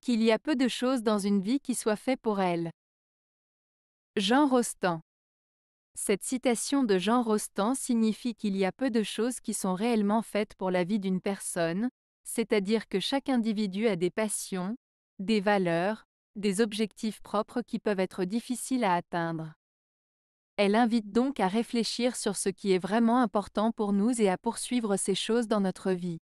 qu'il y a peu de choses dans une vie qui soient faites pour elle. Jean Rostand Cette citation de Jean Rostand signifie qu'il y a peu de choses qui sont réellement faites pour la vie d'une personne, c'est-à-dire que chaque individu a des passions, des valeurs, des objectifs propres qui peuvent être difficiles à atteindre. Elle invite donc à réfléchir sur ce qui est vraiment important pour nous et à poursuivre ces choses dans notre vie.